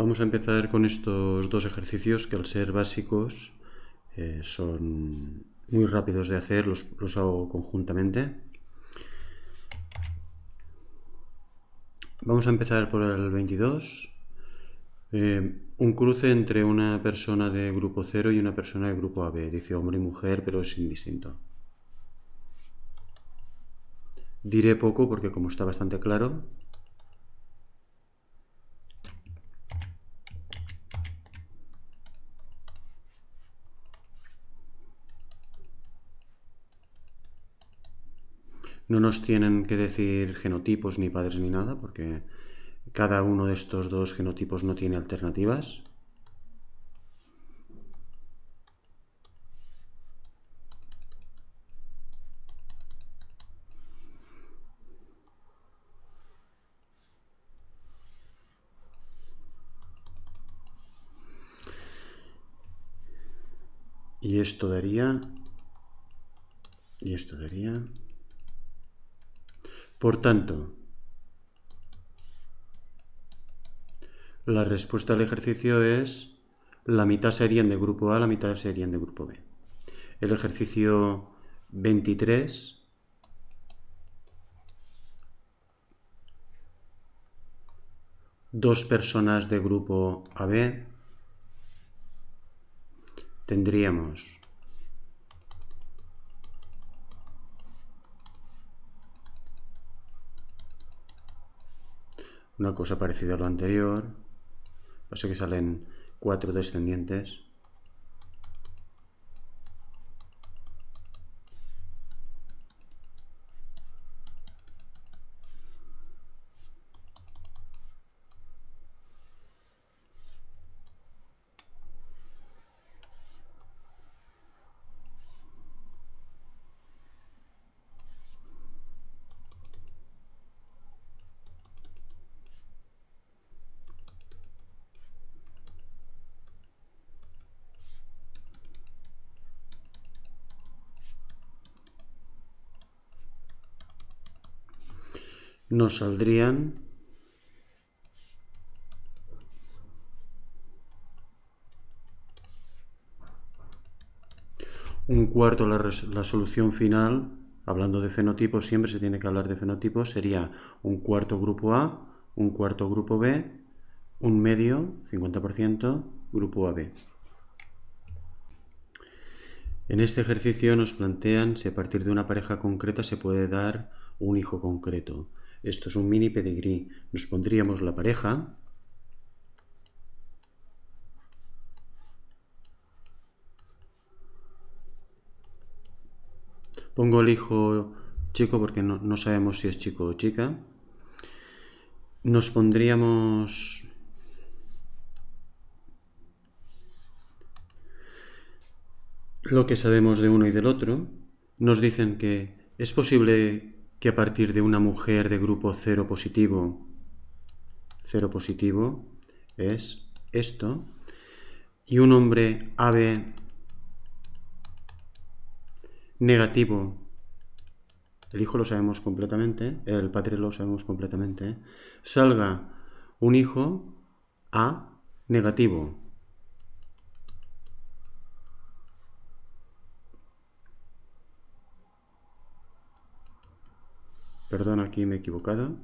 Vamos a empezar con estos dos ejercicios que al ser básicos eh, son muy rápidos de hacer, los, hago conjuntamente. Vamos a empezar por el 22. Eh, un cruce entre una persona de grupo 0 y una persona de grupo AB. Dice hombre y mujer, pero es indistinto. Diré poco porque como está bastante claro, No nos tienen que decir genotipos ni padres ni nada, porque cada uno de estos dos genotipos no tiene alternativas. Y esto daría... Y esto daría... Por tanto, la respuesta al ejercicio es la mitad serían de grupo A, la mitad serían de grupo B. El ejercicio 23 dos personas de grupo AB, tendríamos una cosa parecida a lo anterior. Pasa que salen cuatro descendientes nos saldrían un cuarto la, solución final, hablando de fenotipos, siempre se tiene que hablar de fenotipos, sería un cuarto grupo A, un cuarto grupo B, un medio, 50%, grupo AB. En este ejercicio nos plantean si a partir de una pareja concreta se puede dar un hijo concreto. Esto es un mini pedigrí. Nos pondríamos la pareja. Pongo el hijo chico porque no, no sabemos si es chico o chica. Nos pondríamos... lo que sabemos de uno y del otro, nos dicen que es posible que a partir de una mujer de grupo 0 positivo, 0 positivo es esto, y un hombre AB negativo, el hijo lo sabemos completamente, el padre lo sabemos completamente, salga un hijo A negativo. Perdón, aquí me he equivocado.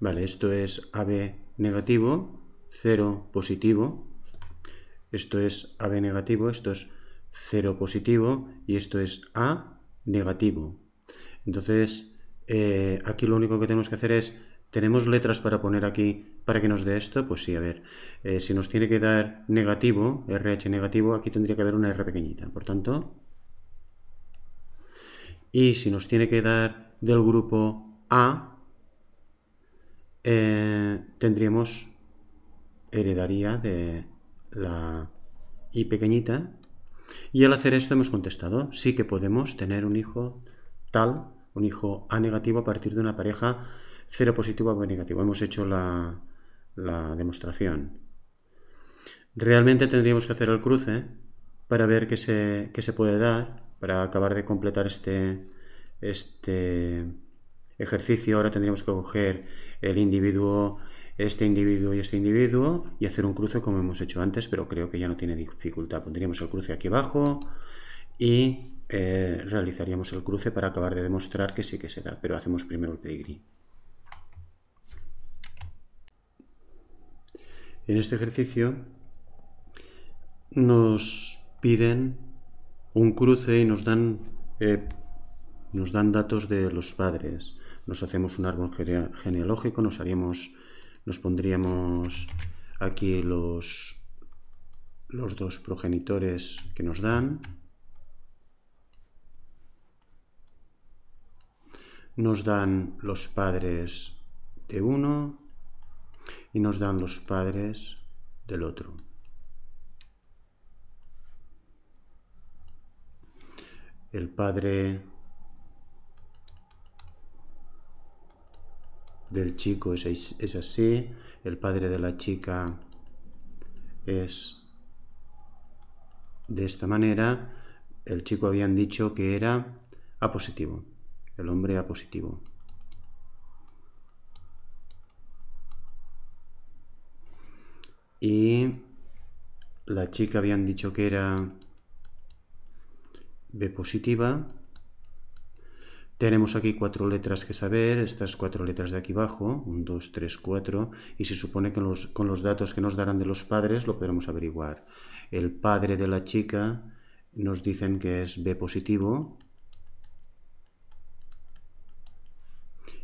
Vale, esto es AB negativo, 0 positivo. Esto es AB negativo, esto es 0 positivo y esto es A negativo. Entonces, eh, aquí lo único que tenemos que hacer es, tenemos letras para poner aquí para que nos dé esto, pues sí, a ver, eh, si nos tiene que dar negativo, RH negativo, aquí tendría que haber una R pequeñita, por tanto. Y si nos tiene que dar del grupo A, eh, tendríamos, heredaría de la I pequeñita. Y al hacer esto hemos contestado, sí que podemos tener un hijo tal, un hijo A negativo a partir de una pareja cero positivo o negativo. Hemos hecho la, la demostración. Realmente tendríamos que hacer el cruce para ver qué se, se puede dar, para acabar de completar este, este ejercicio. Ahora tendríamos que coger el individuo, este individuo y este individuo y hacer un cruce como hemos hecho antes, pero creo que ya no tiene dificultad. Pondríamos el cruce aquí abajo y eh, realizaríamos el cruce para acabar de demostrar que sí que se da, pero hacemos primero el pedigrí. En este ejercicio nos piden un cruce y nos dan, eh, nos dan datos de los padres. Nos hacemos un árbol genealógico, nos haríamos, nos pondríamos aquí los, los dos progenitores que nos dan. Nos dan los padres de uno, y nos dan los padres del otro. El padre del chico es, así, el padre de la chica es de esta manera, el chico habían dicho que era A positivo, el hombre A positivo. Y la chica habían dicho que era B positiva. Tenemos aquí cuatro letras que saber, estas cuatro letras de aquí abajo, 1, 2, 3, 4, y se supone que con los datos que nos darán de los padres lo podremos averiguar. El padre de la chica nos dicen que es B positivo,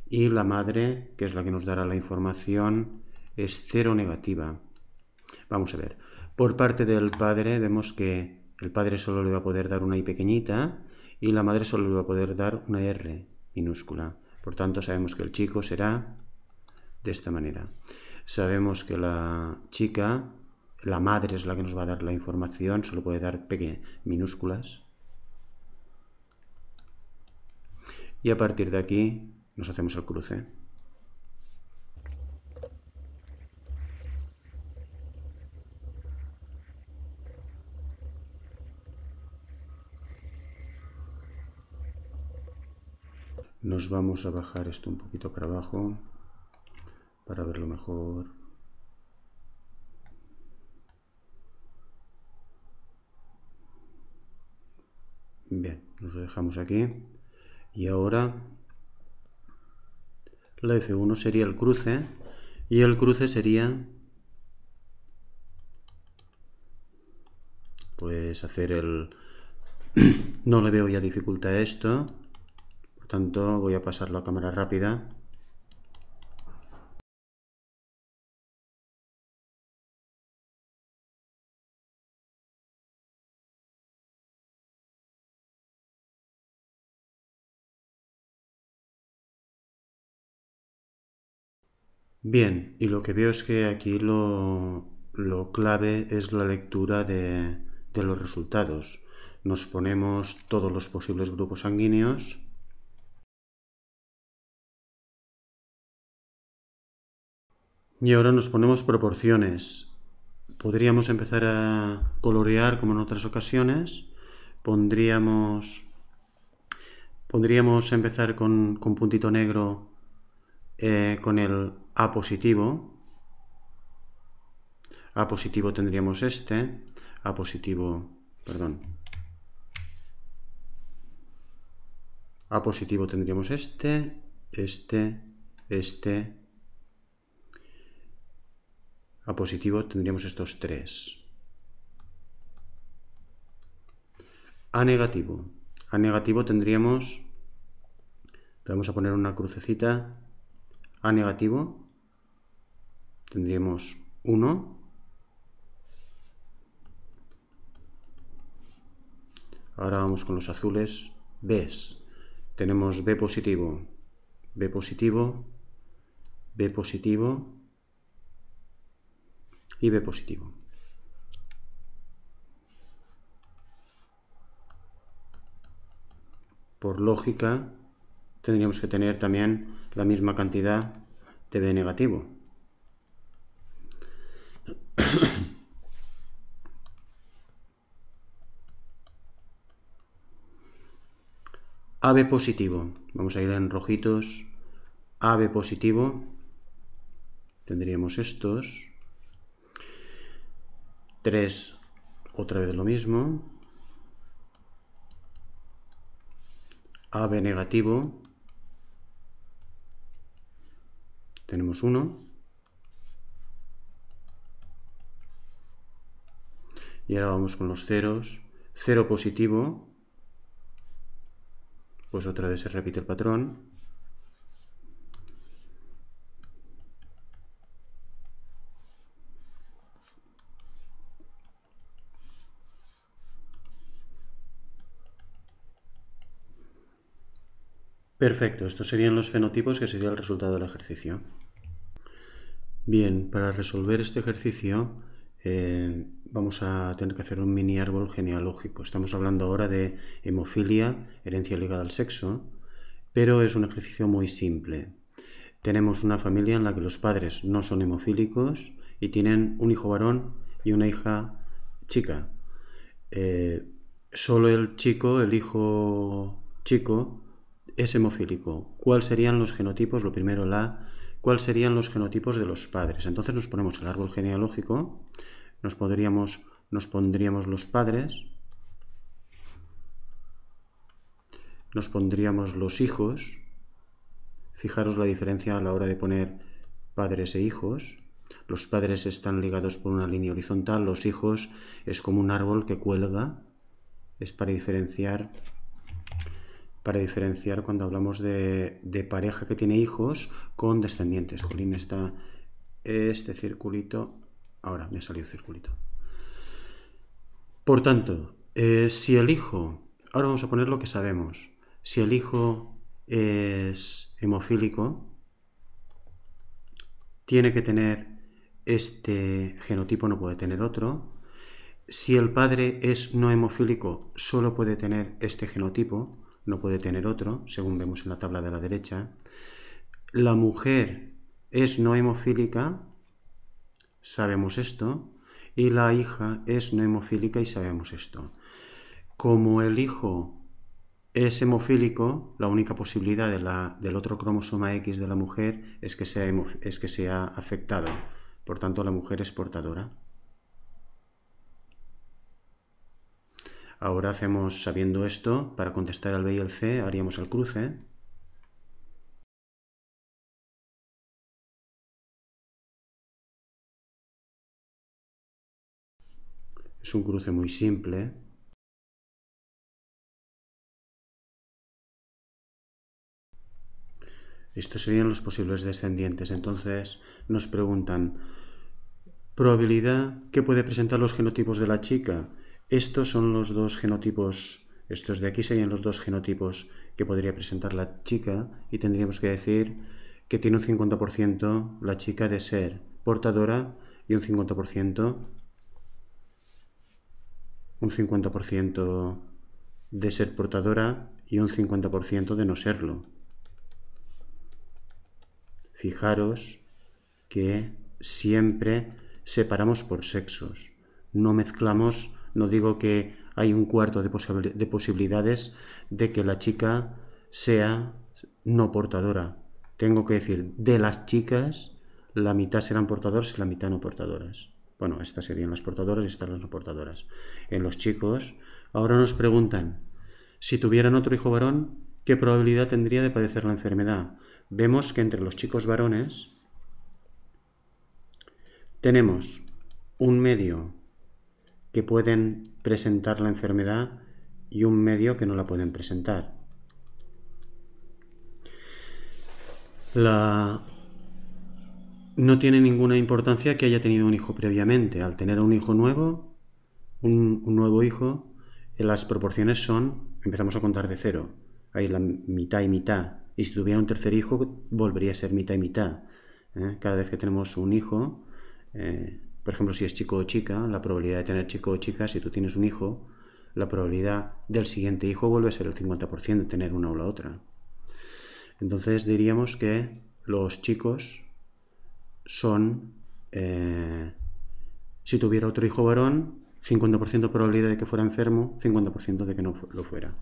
y la madre, que es la que nos dará la información, es cero negativa. Vamos a ver. Por parte del padre vemos que el padre solo le va a poder dar una i pequeñita y la madre solo le va a poder dar una r minúscula. Por tanto, sabemos que el chico será de esta manera. Sabemos que la chica, la madre es la que nos va a dar la información, solo puede dar peque minúsculas. Y a partir de aquí nos hacemos el cruce. Nos vamos a bajar esto un poquito para abajo para verlo mejor. Bien, nos lo dejamos aquí. Y ahora la F1 sería el cruce y el cruce sería pues hacer el... no le veo ya dificultad a esto por tanto, voy a pasarlo a cámara rápida. Bien, y lo que veo es que aquí lo, clave es la lectura de los resultados. Nos ponemos todos los posibles grupos sanguíneos Y ahora nos ponemos proporciones. Podríamos empezar a colorear como en otras ocasiones. Pondríamos, Pondríamos empezar con, con puntito negro eh, con el A positivo. A positivo tendríamos este. A positivo, perdón. A positivo tendríamos este, este, este a positivo tendríamos estos tres. A negativo. A negativo tendríamos, le vamos a poner una crucecita, A negativo tendríamos 1, ahora vamos con los azules, B. tenemos B positivo, B positivo, B positivo, y B positivo. Por lógica, tendríamos que tener también la misma cantidad de B negativo. AB positivo. Vamos a ir en rojitos. AB positivo. Tendríamos estos. 3, otra vez lo mismo. AB negativo. Tenemos 1. Y ahora vamos con los ceros. 0 positivo. Pues otra vez se repite el patrón. Perfecto, estos serían los fenotipos que sería el resultado del ejercicio. Bien, para resolver este ejercicio eh, vamos a tener que hacer un mini árbol genealógico. Estamos hablando ahora de hemofilia, herencia ligada al sexo, pero es un ejercicio muy simple. Tenemos una familia en la que los padres no son hemofílicos y tienen un hijo varón y una hija chica. Eh, solo el chico, el hijo chico, es hemofílico, cuáles serían los genotipos, lo primero la, cuáles serían los genotipos de los padres. Entonces nos ponemos el árbol genealógico, nos, podríamos, nos pondríamos los padres, nos pondríamos los hijos, fijaros la diferencia a la hora de poner padres e hijos, los padres están ligados por una línea horizontal, los hijos es como un árbol que cuelga, es para diferenciar para diferenciar cuando hablamos de, pareja que tiene hijos con descendientes. Colín está este circulito. Ahora me ha salido circulito. Por tanto, eh, si el hijo, ahora vamos a poner lo que sabemos, si el hijo es hemofílico, tiene que tener este genotipo, no puede tener otro. Si el padre es no hemofílico, solo puede tener este genotipo no puede tener otro, según vemos en la tabla de la derecha. La mujer es no hemofílica, sabemos esto, y la hija es no hemofílica y sabemos esto. Como el hijo es hemofílico, la única posibilidad del otro cromosoma X de la mujer es que sea, es que sea afectado. Por tanto, la mujer es portadora. Ahora hacemos, sabiendo esto, para contestar al B y el C, haríamos el cruce. Es un cruce muy simple. Estos serían los posibles descendientes. Entonces nos preguntan, probabilidad que puede presentar los genotipos de la chica. Estos son los dos genotipos, estos de aquí serían los dos genotipos que podría presentar la chica y tendríamos que decir que tiene un 50% la chica de ser portadora y un 50% un 50% de ser portadora y un 50% de no serlo. Fijaros que siempre separamos por sexos, no mezclamos no digo que hay un cuarto de, posibilidades de que la chica sea no portadora. Tengo que decir, de las chicas, la mitad serán portadoras y la mitad no portadoras. Bueno, estas serían las portadoras y estas las no portadoras. En los chicos, ahora nos preguntan, si tuvieran otro hijo varón, ¿qué probabilidad tendría de padecer la enfermedad? Vemos que entre los chicos varones tenemos un medio que pueden presentar la enfermedad y un medio que no la pueden presentar. La... No tiene ninguna importancia que haya tenido un hijo previamente. Al tener un hijo nuevo, un, nuevo hijo, eh, las proporciones son, empezamos a contar de cero, hay la mitad y mitad. Y si tuviera un tercer hijo, volvería a ser mitad y mitad. ¿eh? Cada vez que tenemos un hijo, eh, por ejemplo, si es chico o chica, la probabilidad de tener chico o chica, si tú tienes un hijo, la probabilidad del siguiente hijo vuelve a ser el 50% de tener una o la otra. Entonces diríamos que los chicos son, eh, si tuviera otro hijo varón, 50% probabilidad de que fuera enfermo, 50% de que no lo fuera.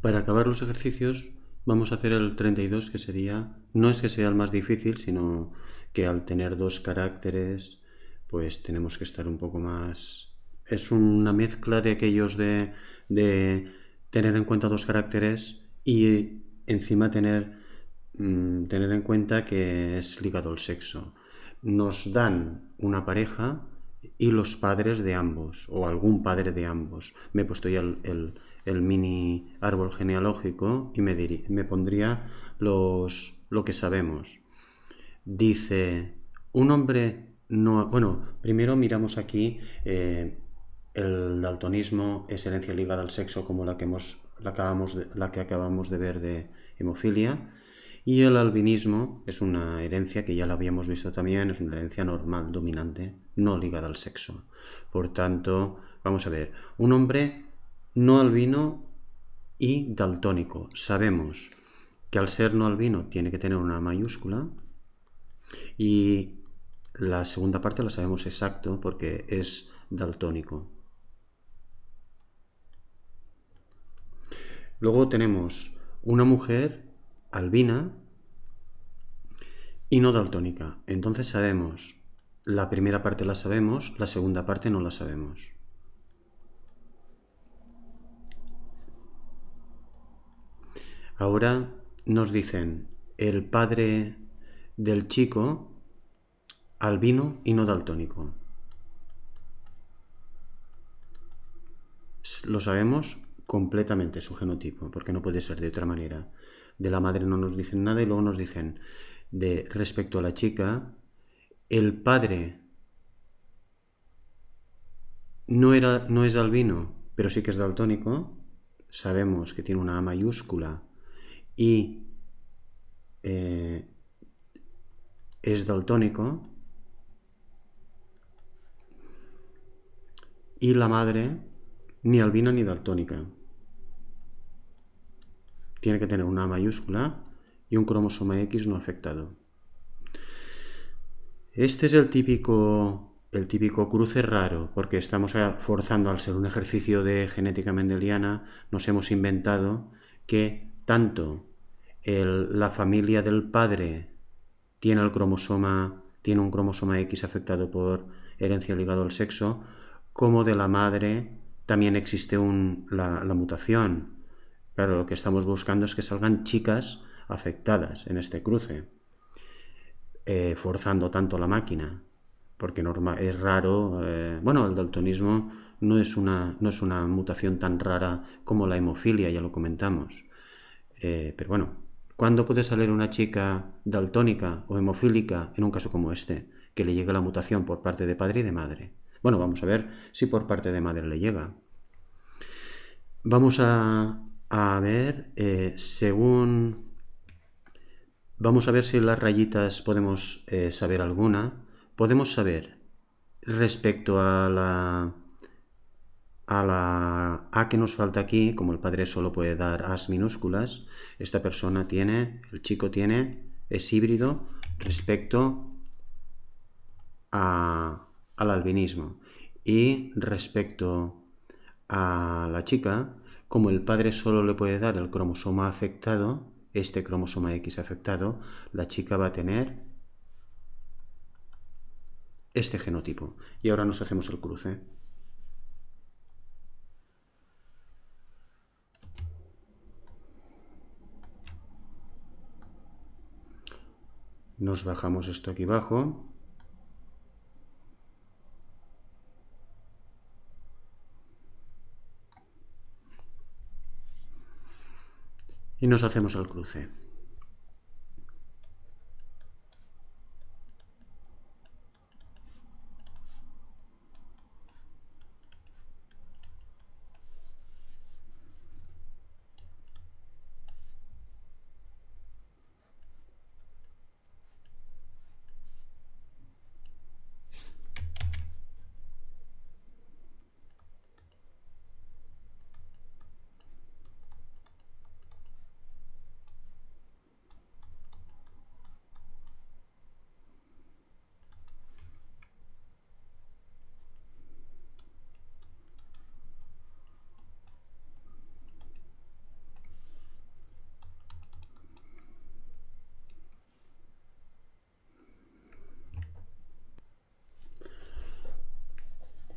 Para acabar los ejercicios, vamos a hacer el 32, que sería, no es que sea el más difícil, sino que al tener dos caracteres, pues tenemos que estar un poco más... Es una mezcla de aquellos de, tener en cuenta dos caracteres y encima tener, mm, tener en cuenta que es ligado al sexo. Nos dan una pareja y los padres de ambos, o algún padre de ambos. Me he puesto ya el, el, mini árbol genealógico y me, me pondría los, lo que sabemos dice, un hombre no... Bueno, primero miramos aquí eh, el daltonismo es herencia ligada al sexo como la que, hemos, acabamos la que acabamos de ver de hemofilia. Y el albinismo es una herencia que ya la habíamos visto también, es una herencia normal, dominante, no ligada al sexo. Por tanto, vamos a ver, un hombre no albino y daltónico. Sabemos que al ser no albino tiene que tener una mayúscula, y la segunda parte la sabemos exacto porque es daltónico. Luego tenemos una mujer albina y no daltónica. Entonces sabemos, la primera parte la sabemos, la segunda parte no la sabemos. Ahora nos dicen, el padre del chico albino y no daltónico. Lo sabemos completamente su genotipo, porque no puede ser de otra manera. De la madre no nos dicen nada y luego nos dicen de respecto a la chica, el padre no, era, no es albino, pero sí que es daltónico. Sabemos que tiene una A mayúscula y eh, es daltónico y la madre ni albina ni daltónica. Tiene que tener una mayúscula y un cromosoma X no afectado. Este es el típico, el típico cruce raro, porque estamos forzando al ser un ejercicio de genética mendeliana, nos hemos inventado que tanto el, la familia del padre tiene, el cromosoma, tiene un cromosoma X afectado por herencia ligada al sexo, como de la madre también existe la, mutación. Claro, lo que estamos buscando es que salgan chicas afectadas en este cruce, eh, forzando tanto la máquina, porque es raro, eh, bueno, el daltonismo no es, una, no es una mutación tan rara como la hemofilia, ya lo comentamos, eh, pero bueno, ¿Cuándo puede salir una chica daltónica o hemofílica en un caso como este, que le llega la mutación por parte de padre y de madre? Bueno, vamos a ver si por parte de madre le llega. Vamos a, ver, eh, según... Vamos a ver si las rayitas podemos eh, saber alguna. Podemos saber respecto a la a la A que nos falta aquí, como el padre solo puede dar As minúsculas, esta persona tiene, el chico tiene, es híbrido respecto a, al albinismo. Y respecto a la chica, como el padre solo le puede dar el cromosoma afectado, este cromosoma X afectado, la chica va a tener este genotipo. Y ahora nos hacemos el cruce. Nos bajamos esto aquí abajo. Y nos hacemos el cruce.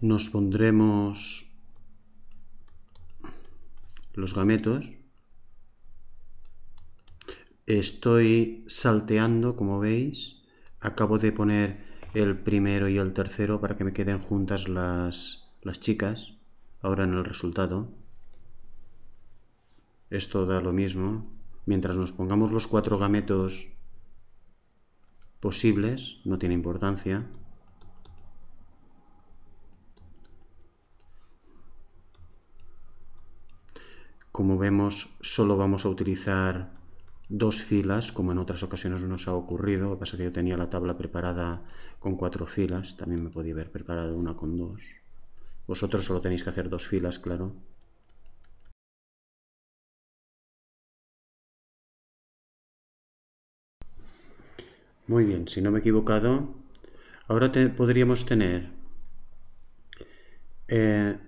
nos pondremos los gametos. Estoy salteando, como veis. Acabo de poner el primero y el tercero para que me queden juntas las, las chicas. Ahora en el resultado. Esto da lo mismo. Mientras nos pongamos los cuatro gametos posibles, no tiene importancia. Como vemos, solo vamos a utilizar dos filas, como en otras ocasiones nos ha ocurrido. Lo que pasa es que yo tenía la tabla preparada con cuatro filas, también me podía haber preparado una con dos. Vosotros solo tenéis que hacer dos filas, claro. Muy bien, si no me he equivocado, ahora podríamos tener eh,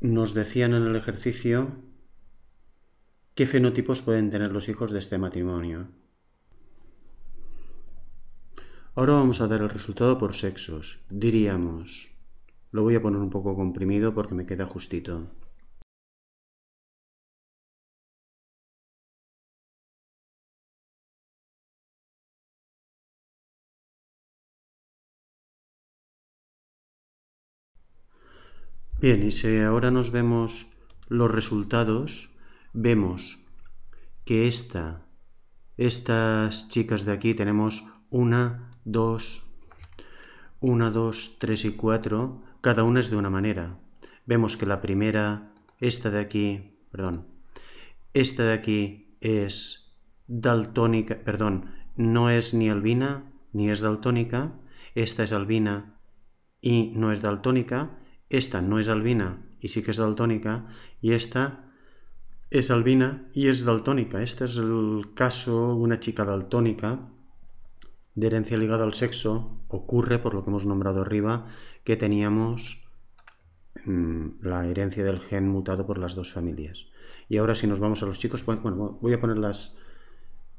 nos decían en el ejercicio qué fenotipos pueden tener los hijos de este matrimonio. Ahora vamos a dar el resultado por sexos. Diríamos, lo voy a poner un poco comprimido porque me queda justito. Bien, y si ahora nos vemos los resultados, vemos que esta, estas chicas de aquí tenemos una, dos, una, dos, tres y cuatro, cada una es de una manera. Vemos que la primera, esta de aquí, perdón, esta de aquí es daltónica, perdón, no es ni albina ni es daltónica, esta es albina y no es daltónica, esta no es albina y sí que es daltónica, y esta es albina y es daltónica. Este es el caso, una chica daltónica de herencia ligada al sexo ocurre, por lo que hemos nombrado arriba, que teníamos mm, la herencia del gen mutado por las dos familias. Y ahora si nos vamos a los chicos, pues, voy a poner las,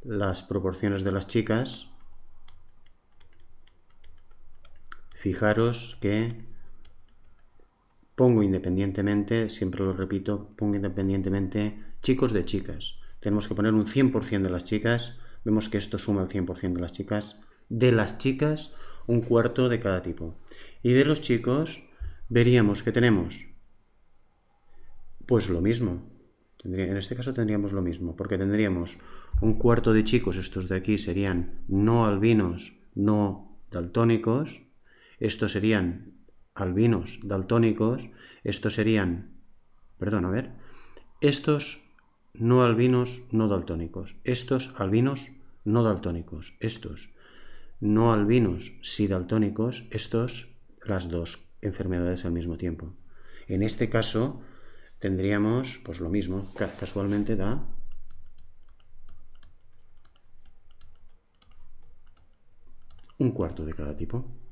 las proporciones de las chicas. Fijaros que pongo independientemente, siempre lo repito, pongo independientemente chicos de chicas. Tenemos que poner un 100% de las chicas, vemos que esto suma el 100% de las chicas, de las chicas un cuarto de cada tipo. Y de los chicos veríamos que tenemos pues lo mismo. En este caso tendríamos lo mismo, porque tendríamos un cuarto de chicos, estos de aquí serían no albinos, no daltónicos, estos serían albinos daltónicos, estos serían, perdón, a ver, estos no albinos no daltónicos, estos albinos no daltónicos, estos no albinos sí daltónicos, estos las dos enfermedades al mismo tiempo. En este caso tendríamos pues lo mismo, casualmente da un cuarto de cada tipo.